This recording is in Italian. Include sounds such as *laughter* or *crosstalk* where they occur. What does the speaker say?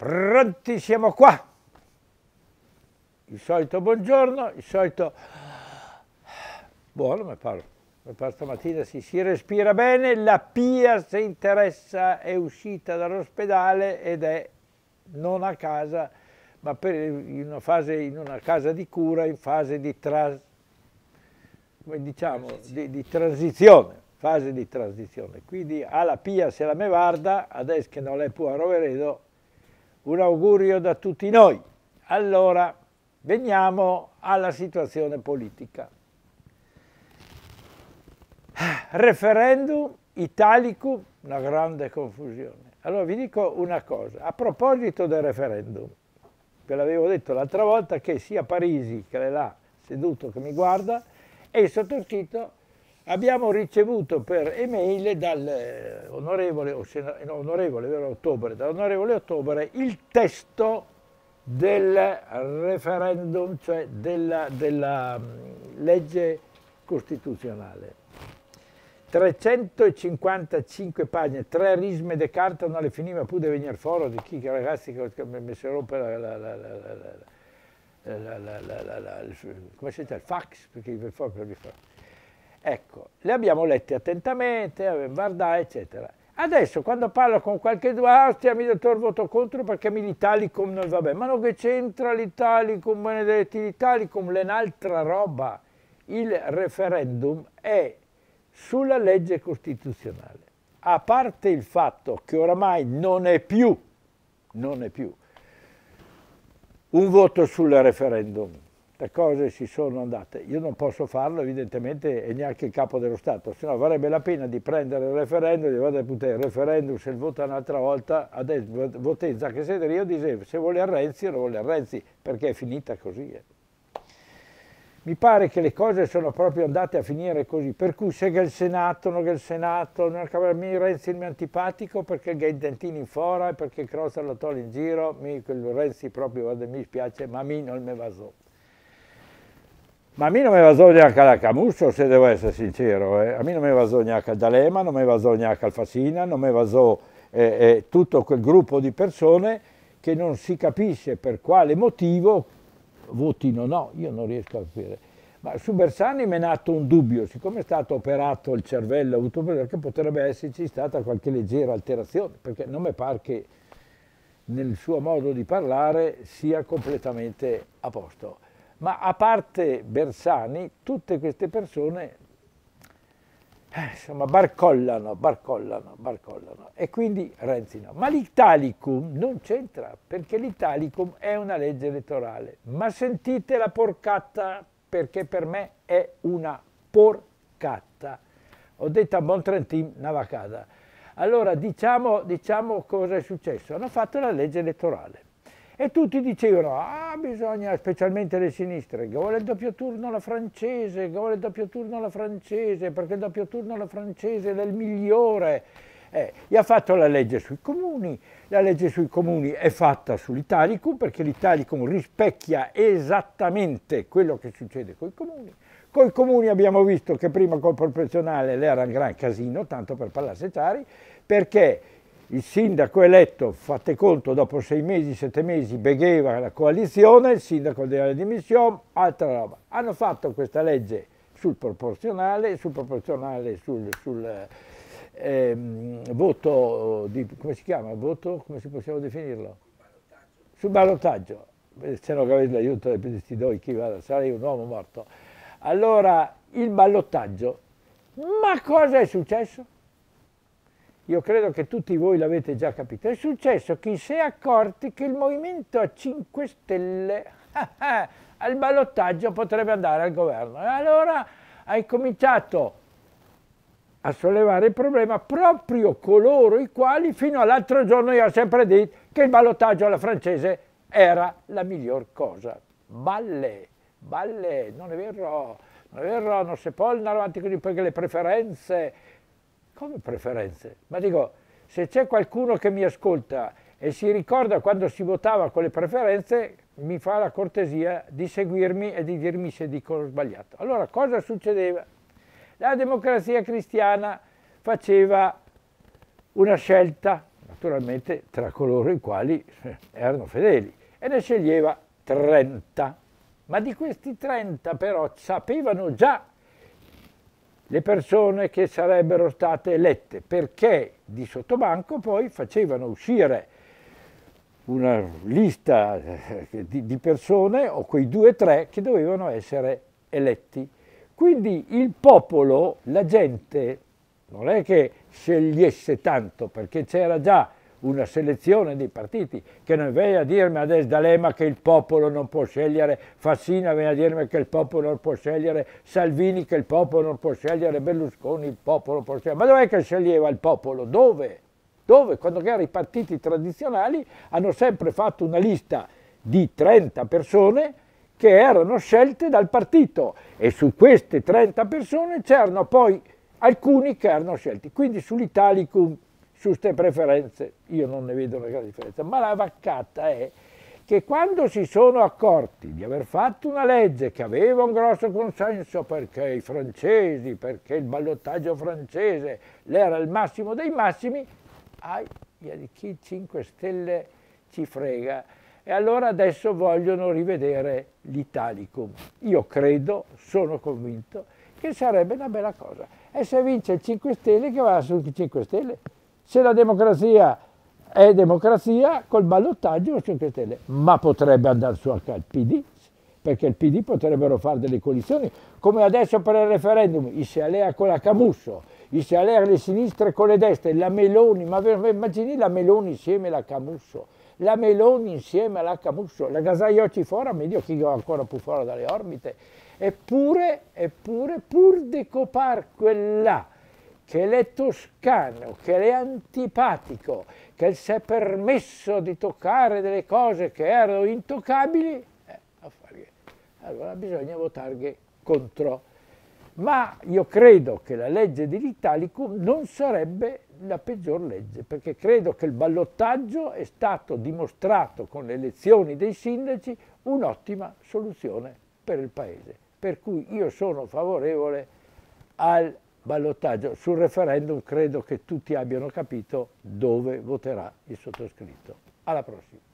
Pronti, siamo qua. Il solito buongiorno, il solito... Buono, mi parlo. Mi stamattina, si, si respira bene, la Pia se interessa è uscita dall'ospedale ed è non a casa, ma in una, fase, in, una casa di cura, in fase di, tra... diciamo, di, di transizione fase di transizione. Quindi alla Pia se la mevarda, adesso che non è più a Roveredo, un augurio da tutti noi. Allora, veniamo alla situazione politica. Referendum italicum, una grande confusione. Allora vi dico una cosa, a proposito del referendum, ve l'avevo detto l'altra volta che sia Parisi, che è là seduto che mi guarda, e il sottoscritto abbiamo ricevuto per email dall'onorevole no, Ottobre, dall'onorevole Ottobre il testo del referendum, cioè della, della legge costituzionale. 355 pagine, tre risme di carta, non le finiva più di venire fuori di chi che ragazzi che mi si rompe la, la, la, la, la, la, la, la, la, la, la, come si dice, il fax, perché per forza per fare. Ecco, le abbiamo lette attentamente, eh, Vardà, eccetera. Adesso quando parlo con qualche ah, stiamo dottor voto contro perché mi l'Italicum non va bene. Ma non che c'entra l'Italicum, benedetti l'Italicum, è un'altra roba. Il referendum è sulla legge costituzionale. A parte il fatto che oramai non è più, non è più un voto sul referendum le cose si sono andate. Io non posso farlo evidentemente e neanche il capo dello Stato, se no varrebbe la pena di prendere il referendum, di votare il referendum se il vota un'altra volta, adesso votate Zacche io dicevo se vuole a Renzi lo vuole a Renzi, perché è finita così. Eh. Mi pare che le cose sono proprio andate a finire così, per cui se che il Senato, non che il Senato, non che il Renzi mi è antipatico perché che il dentini in fora, e perché Cross la tolla in giro, mi, Renzi proprio mi spiace, ma a me non me va so. Ma a me non mi bisogna anche la Camusso, se devo essere sincero, eh. a me non mi bisogna anche D'Alema, non mi neanche anche Alfasina, non mi bisogna eh, eh, tutto quel gruppo di persone che non si capisce per quale motivo votino no, io non riesco a capire. Ma su Bersani mi è nato un dubbio, siccome è stato operato il cervello, avuto perché potrebbe esserci stata qualche leggera alterazione, perché non mi pare che nel suo modo di parlare sia completamente a posto. Ma a parte Bersani, tutte queste persone eh, insomma, barcollano, barcollano, barcollano. E quindi Renzi no. Ma l'Italicum non c'entra, perché l'Italicum è una legge elettorale. Ma sentite la porcata, perché per me è una porcata. Ho detto a Montrentin, una vacata. Allora, diciamo, diciamo cosa è successo. Hanno fatto la legge elettorale e tutti dicevano ah bisogna, specialmente le sinistre, che vuole il doppio turno alla francese, che vuole il doppio turno alla francese, perché il doppio turno alla francese è il migliore. Eh, gli ha fatto la legge sui comuni, la legge sui comuni è fatta sull'Italicum perché l'Italicum rispecchia esattamente quello che succede con i comuni. Con i comuni abbiamo visto che prima col proporzionale era un gran casino, tanto per parlare setari, perché il sindaco eletto, fate conto, dopo sei mesi, sette mesi, begheva la coalizione, il sindaco della le dimissioni, altra roba. Hanno fatto questa legge sul proporzionale, sul proporzionale, sul, sul ehm, voto, di, come si chiama? Voto, come si possiamo definirlo? Sul ballottaggio. Se non avete l'aiuto dei pedestidoi, chi vada, sarei un uomo morto. Allora, il ballottaggio. Ma cosa è successo? io credo che tutti voi l'avete già capito, è successo che si è accorti che il Movimento a 5 Stelle *laughs* al ballottaggio potrebbe andare al governo. E allora hai cominciato a sollevare il problema proprio coloro i quali fino all'altro giorno io ho sempre detto che il ballottaggio alla francese era la miglior cosa. Balle, balle, non è vero, non è vero, non si può andare avanti così perché le preferenze come preferenze? Ma dico, se c'è qualcuno che mi ascolta e si ricorda quando si votava con le preferenze, mi fa la cortesia di seguirmi e di dirmi se dico sbagliato. Allora, cosa succedeva? La democrazia cristiana faceva una scelta, naturalmente tra coloro i quali eh, erano fedeli, e ne sceglieva 30. Ma di questi 30 però sapevano già le persone che sarebbero state elette, perché di sottobanco poi facevano uscire una lista eh, di, persone o quei due o tre che dovevano essere eletti. Quindi il popolo, la gente, non è che scegliesse tanto perché c'era già una selezione di partiti, che non viene a dirmi adesso D'Alema che il popolo non può scegliere, Fassina viene a dirmi che il popolo non può scegliere, Salvini che il popolo non può scegliere, Berlusconi il popolo può scegliere. Ma dov'è che sceglieva il popolo? Dove? Dove? Quando erano i partiti tradizionali hanno sempre fatto una lista di 30 persone che erano scelte dal partito e su queste 30 persone c'erano poi alcuni che erano scelti. Quindi sull'Italicum su queste preferenze io non ne vedo una grande differenza, ma la vaccata è che quando si sono accorti di aver fatto una legge che aveva un grosso consenso perché i francesi, perché il ballottaggio francese era il massimo dei massimi, ai, chi 5 Stelle ci frega. E allora adesso vogliono rivedere l'Italicum. Io credo, sono convinto, che sarebbe una bella cosa. E se vince il 5 Stelle, che va sul 5 Stelle? Se la democrazia è democrazia, col ballottaggio il 5 Stelle, ma potrebbe andare su anche al PD, perché il PD potrebbero fare delle coalizioni, come adesso per il referendum, i si allea con la Camusso, i si allea le sinistre con le destre, la Meloni, ma immagini la Meloni insieme alla Camusso, la Meloni insieme alla Camusso, la Gasaiocci fuori, meglio chi va ancora più fuori dalle orbite, eppure, eppure, pur decopar quella che è toscano, che è antipatico, che si è permesso di toccare delle cose che erano intoccabili, eh, allora bisogna votare contro. Ma io credo che la legge dell'Italicum non sarebbe la peggior legge, perché credo che il ballottaggio è stato dimostrato con le elezioni dei sindaci un'ottima soluzione per il Paese. Per cui io sono favorevole al ballottaggio. Sul referendum credo che tutti abbiano capito dove voterà il sottoscritto. Alla prossima.